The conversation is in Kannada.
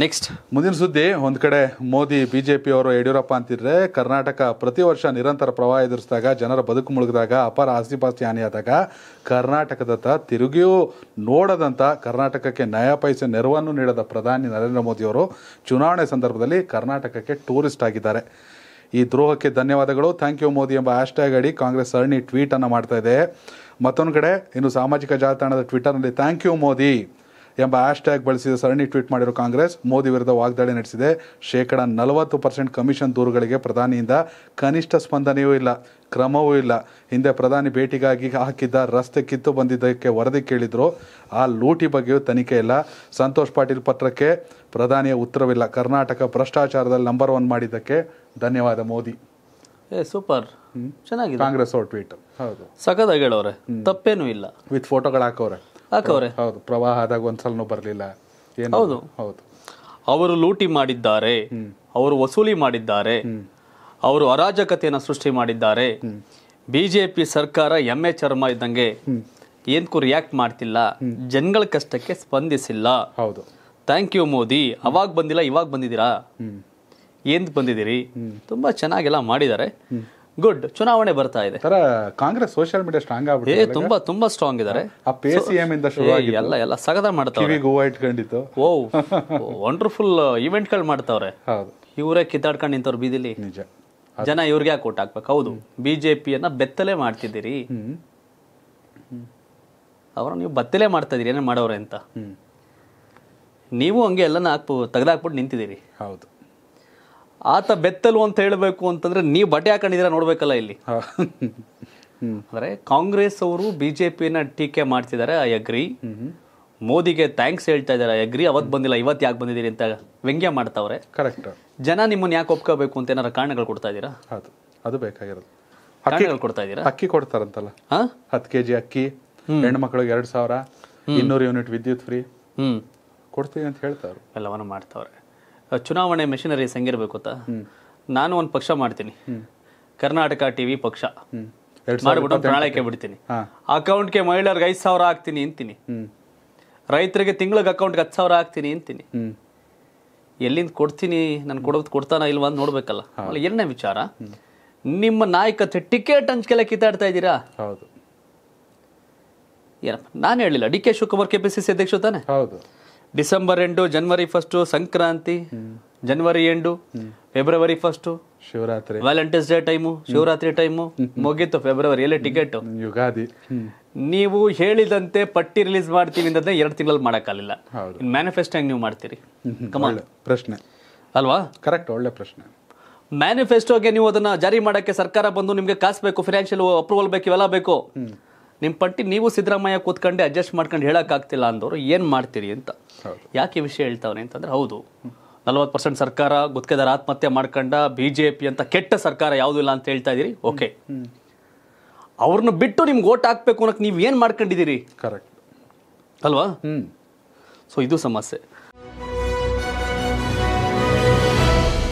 ನೆಕ್ಸ್ಟ್ ಮುಂದಿನ ಸುದ್ದಿ ಒಂದು ಕಡೆ ಮೋದಿ ಬಿಜೆಪಿ ಅವರು ಯಡಿಯೂರಪ್ಪ ಅಂತಿದ್ರೆ ಕರ್ನಾಟಕ ಪ್ರತಿ ವರ್ಷ ನಿರಂತರ ಪ್ರವಾಹ ಎದುರಿಸಿದಾಗ ಜನರ ಬದುಕು ಮುಳುಗಿದಾಗ ಅಪಾರ ಆಸ್ತಿಪಾಸ್ತಿ ಹಾನಿಯಾದಾಗ ಕರ್ನಾಟಕದತ್ತ ತಿರುಗಿಯೂ ನೋಡದಂಥ ಕರ್ನಾಟಕಕ್ಕೆ ನಯಾ ಪೈಸೆ ನೆರವನ್ನು ನೀಡದ ಪ್ರಧಾನಿ ನರೇಂದ್ರ ಮೋದಿಯವರು ಚುನಾವಣೆ ಸಂದರ್ಭದಲ್ಲಿ ಕರ್ನಾಟಕಕ್ಕೆ ಟೂರಿಸ್ಟ್ ಆಗಿದ್ದಾರೆ ಈ ದ್ರೋಹಕ್ಕೆ ಧನ್ಯವಾದಗಳು ಥ್ಯಾಂಕ್ ಯು ಮೋದಿ ಎಂಬ ಟ್ಯಾಗ್ ಅಡಿ ಕಾಂಗ್ರೆಸ್ ಸರಣಿ ಟ್ವೀಟನ್ನು ಮಾಡ್ತಾ ಇದೆ ಮತ್ತೊಂದು ಕಡೆ ಇನ್ನು ಸಾಮಾಜಿಕ ಜಾಲತಾಣದ ಟ್ವಿಟರ್ನಲ್ಲಿ ಥ್ಯಾಂಕ್ ಯು ಮೋದಿ ಎಂಬ ಹ್ಯಾಶ್ ಟ್ಯಾಗ್ ಬಳಸಿದ ಸರಣಿ ಟ್ವೀಟ್ ಮಾಡಿರುವ ಕಾಂಗ್ರೆಸ್ ಮೋದಿ ವಿರುದ್ಧ ವಾಗ್ದಾಳಿ ನಡೆಸಿದೆ ಶೇಕಡ ನಲವತ್ತು ಪರ್ಸೆಂಟ್ ಕಮಿಷನ್ ದೂರುಗಳಿಗೆ ಪ್ರಧಾನಿಯಿಂದ ಕನಿಷ್ಠ ಸ್ಪಂದನೆಯೂ ಇಲ್ಲ ಕ್ರಮವೂ ಇಲ್ಲ ಹಿಂದೆ ಪ್ರಧಾನಿ ಭೇಟಿಗಾಗಿ ಹಾಕಿದ್ದ ರಸ್ತೆ ಕಿತ್ತು ಬಂದಿದ್ದಕ್ಕೆ ವರದಿ ಕೇಳಿದ್ರು ಆ ಲೂಟಿ ಬಗ್ಗೆಯೂ ತನಿಖೆ ಇಲ್ಲ ಸಂತೋಷ್ ಪಾಟೀಲ್ ಪತ್ರಕ್ಕೆ ಪ್ರಧಾನಿಯ ಉತ್ತರವಿಲ್ಲ ಕರ್ನಾಟಕ ಭ್ರಷ್ಟಾಚಾರದಲ್ಲಿ ನಂಬರ್ ಒನ್ ಮಾಡಿದ್ದಕ್ಕೆ ಧನ್ಯವಾದ ಮೋದಿ ಏ ಸೂಪರ್ ಚೆನ್ನಾಗಿದೆ ಕಾಂಗ್ರೆಸ್ ಅವ್ರ ಟ್ವೀಟ್ ಹೌದು ಸಖತ್ತಾಗಿ ಹೇಳೋರೆ ತಪ್ಪೇನೂ ಇಲ್ಲ ವಿತ್ ಫೋಟೋಗಳು ಹಾಕೋರೆ ಹೌದು ಪ್ರವಾಹ ಆದಾಗ ಒಂದ್ಸಲ ಬರಲಿಲ್ಲ ಹೌದು ಹೌದು ಅವರು ಲೂಟಿ ಮಾಡಿದ್ದಾರೆ ಅವರು ವಸೂಲಿ ಮಾಡಿದ್ದಾರೆ ಅವರು ಅರಾಜಕತೆಯನ್ನು ಸೃಷ್ಟಿ ಮಾಡಿದ್ದಾರೆ ಬಿಜೆಪಿ ಸರ್ಕಾರ ಎಂ ಎ ಚರ್ಮ ಇದ್ದಂಗೆ ಏನಕ್ಕೂ ರಿಯಾಕ್ಟ್ ಮಾಡ್ತಿಲ್ಲ ಜನಗಳ ಕಷ್ಟಕ್ಕೆ ಸ್ಪಂದಿಸಿಲ್ಲ ಹೌದು ಥ್ಯಾಂಕ್ ಯು ಮೋದಿ ಅವಾಗ ಬಂದಿಲ್ಲ ಇವಾಗ ಬಂದಿದ್ದೀರಾ ಏನ್ ಬಂದಿದ್ದೀರಿ ತುಂಬಾ ಚೆನ್ನಾಗೆಲ್ಲ ಮಾಡಿದ್ದಾರೆ ಗುಡ್ ಚುನಾವಣೆ ಬರ್ತಾ ಇದೆ ಕಾಂಗ್ರೆಸ್ ಸೋಷಿಯಲ್ ಮೀಡಿಯಾ ಸ್ಟ್ರಾಂಗ್ ಆಗ್ಬಿಟ್ಟಿದೆ ತುಂಬಾ ತುಂಬಾ ಸ್ಟ್ರಾಂಗ್ ಇದಾರೆ ಆ ಪಿಸಿಎಂ ಇಂದ ಶುರು ಆಗಿ ಎಲ್ಲ ಎಲ್ಲ ಸಗದ ಮಾಡ್ತಾರೆ ಇಟ್ಕೊಂಡಿತ್ತು ಓ ವಂಡರ್ಫುಲ್ ಇವೆಂಟ್ ಗಳು ಮಾಡ್ತಾವ್ರೆ ಹೌದು ಇವರೇ ಕಿತ್ತಾಡ್ಕೊಂಡು ನಿಂತವ್ರು ಬೀದಿಲಿ ನಿಜ ಜನ ಇವ್ರಿಗೆ ಯಾಕೆ ಓಟ್ ಹಾಕ್ಬೇಕು ಹೌದು ಅನ್ನ ಬೆತ್ತಲೆ ಮಾಡ್ತಿದ್ದೀರಿ ಅವರ ನೀವು ಬತ್ತಲೆ ಮಾಡ್ತಾ ಇದೀರಿ ಏನೇ ಮಾಡೋರೆ ಅಂತ ನೀವು ಹಂಗೆ ಎಲ್ಲನ ಹಾಕ್ಬೋ ತೆಗೆದಾಕ್ಬಿಟ್ಟು ನಿಂತಿದ್ದೀರಿ ಹೌದು ಆತ ಬೆತ್ತಲು ಅಂತ ಹೇಳಬೇಕು ಅಂತಂದ್ರೆ ನೀವು ಬಟ್ಟೆ ಹಾಕೊಂಡಿದೀರ ನೋಡ್ಬೇಕಲ್ಲ ಇಲ್ಲಿ ಅಂದ್ರೆ ಕಾಂಗ್ರೆಸ್ ಅವರು ಬಿಜೆಪಿನ ಟೀಕೆ ಮಾಡ್ತಿದ್ದಾರೆ ಐ ಅಗ್ರಿ ಮೋದಿಗೆ ಥ್ಯಾಂಕ್ಸ್ ಹೇಳ್ತಾ ಇದಾರೆ ಐ ಅಗ್ರಿ ಅವತ್ ಬಂದಿಲ್ಲ ಇವತ್ ಯಾಕೆ ಬಂದಿದ್ದೀರಿ ಅಂತ ವ್ಯಂಗ್ಯ ಮಾಡ್ತಾವ್ರೆ ಕರೆಕ್ಟ್ ಜನ ನಿಮ್ಮನ್ನ ಯಾಕೆ ಒಪ್ಕೋಬೇಕು ಅಂತ ಏನಾರ ಕಾರಣಗಳು ಕೊಡ್ತಾ ಇದೀರಾ ಅದು ಅದು ಬೇಕಾಗಿರೋದು ಕಾರಣಗಳು ಕೊಡ್ತಾ ಇದೀರಾ ಅಕ್ಕಿ ಕೊಡ್ತಾರಂತಲ್ಲ ಹತ್ತು ಕೆ ಜಿ ಅಕ್ಕಿ ಹೆಣ್ಣು ಮಕ್ಕಳಿಗೆ ಎರಡು ಸಾವಿರ ಇನ್ನೂರು ಯೂನಿಟ್ ವಿದ್ಯುತ್ ಫ್ರೀ ಹ್ಮ್ ಕೊಡ್ತೀವಿ ಅಂತ ಹೇಳ್ತಾರೆ ಎಲ್ಲವನ್ನು ಮಾಡ್ತಾವ್ರೆ ಚುನಾವಣೆ ಮೆಷಿನರಿ ಹೆಂಗಿರ್ಬೇಕು ಅಂತ ನಾನು ಒಂದು ಪಕ್ಷ ಮಾಡ್ತೀನಿ ಕರ್ನಾಟಕ ಟಿವಿ ಪಕ್ಷ ಮಾಡಿಬಿಟ್ಟು ಪ್ರಣಾಳಿಕೆ ಬಿಡ್ತೀನಿ ಅಕೌಂಟ್ಗೆ ಮಹಿಳೆಯರ್ಗೆ ಐದ್ ಸಾವಿರ ಹಾಕ್ತೀನಿ ಅಂತೀನಿ ರೈತರಿಗೆ ತಿಂಗಳಿಗೆ ಅಕೌಂಟ್ಗೆ ಹತ್ತು ಸಾವಿರ ಹಾಕ್ತೀನಿ ಅಂತೀನಿ ಎಲ್ಲಿಂದ ಕೊಡ್ತೀನಿ ನಾನು ಕೊಡೋದು ಕೊಡ್ತಾನ ಇಲ್ವಾ ಅಂತ ನೋಡ್ಬೇಕಲ್ಲ ಎರಡನೇ ವಿಚಾರ ನಿಮ್ಮ ನಾಯಕತ್ವ ಟಿಕೆಟ್ ಹಂಚ್ಕೆಲ್ಲ ಕಿತ್ತಾಡ್ತಾ ಇದ್ದೀರಾ ಏನಪ್ಪ ನಾನು ಹೇಳಿಲ್ಲ D K Shivakumar KPCC C ಅಧ್ಯಕ್ಷ ತಾನೆ ಡಿಸೆಂಬರ್ ಎಂಟು January first Sankranti January end February first Shivaratri Valentine's day time Shivaratri time ಮುಗೀತು ಫೆಬ್ರವರಿ ಎಲ್ಲ ಟಿಕೆಟ್ ಯುಗಾದಿ ನೀವು ಹೇಳಿದಂತೆ ಪಟ್ಟಿ ರಿಲೀಸ್ ಮಾಡ್ತೀವಿ ಅಂತ ಎರಡು ತಿಂಗಳಲ್ಲಿ ಮಾಡೋಕ್ಕಾಗಲಿಲ್ಲ ಮ್ಯಾನಿಫೆಸ್ಟ್ ಹೆಂಗೆ ನೀವು ಮಾಡ್ತೀರಿ ಪ್ರಶ್ನೆ ಅಲ್ವಾ ಕರೆಕ್ಟ್ ಒಳ್ಳೆ ಪ್ರಶ್ನೆ ಮ್ಯಾನಿಫೆಸ್ಟೋಗೆ ನೀವು ಅದನ್ನ ಜಾರಿ ಮಾಡೋಕ್ಕೆ ಸರ್ಕಾರ ಬಂದು ನಿಮಗೆ ಕಾಸು ಬೇಕು ಫಿನಾನ್ಷಿಯಲ್ ಅಪ್ರೂವಲ್ ಬೇಕು ಇವೆಲ್ಲ ಬೇಕು ನಿಮ್ಮ ಪಟ್ಟಿ ನೀವು ಸಿದ್ದರಾಮಯ್ಯ ಕೂತ್ಕೊಂಡು ಅಡ್ಜಸ್ಟ್ ಮಾಡ್ಕೊಂಡು ಹೇಳೋಕ್ಕಾಗ್ತಿಲ್ಲ ಅಂದವರು ಏನು ಮಾಡ್ತೀರಿ ಅಂತ ಯಾಕೆ ವಿಷಯ ಹೇಳ್ತಾವ್ರೆ ಅಂತಂದ್ರೆ ಹೌದು ನಲ್ವತ್ತು ಪರ್ಸೆಂಟ್ ಸರ್ಕಾರ ಗುತ್ತಿಗೆದಾರ ಆತ್ಮಹತ್ಯೆ ಮಾಡ್ಕೊಂಡ ಬಿ ಜೆ ಪಿ ಅಂತ ಕೆಟ್ಟ ಸರ್ಕಾರ ಯಾವುದೂ ಇಲ್ಲ ಅಂತ ಹೇಳ್ತಾ ಇದ್ದೀರಿ ಓಕೆ ಅವ್ರನ್ನ ಬಿಟ್ಟು ನಿಮ್ಗೆ ಓಟ್ ಹಾಕ್ಬೇಕು ಅನ್ನೋಕ್ಕೆ ನೀವು ಏನು ಮಾಡ್ಕೊಂಡಿದ್ದೀರಿ ಕರೆಕ್ಟ್ ಅಲ್ವಾ ಸೊ ಇದು ಸಮಸ್ಯೆ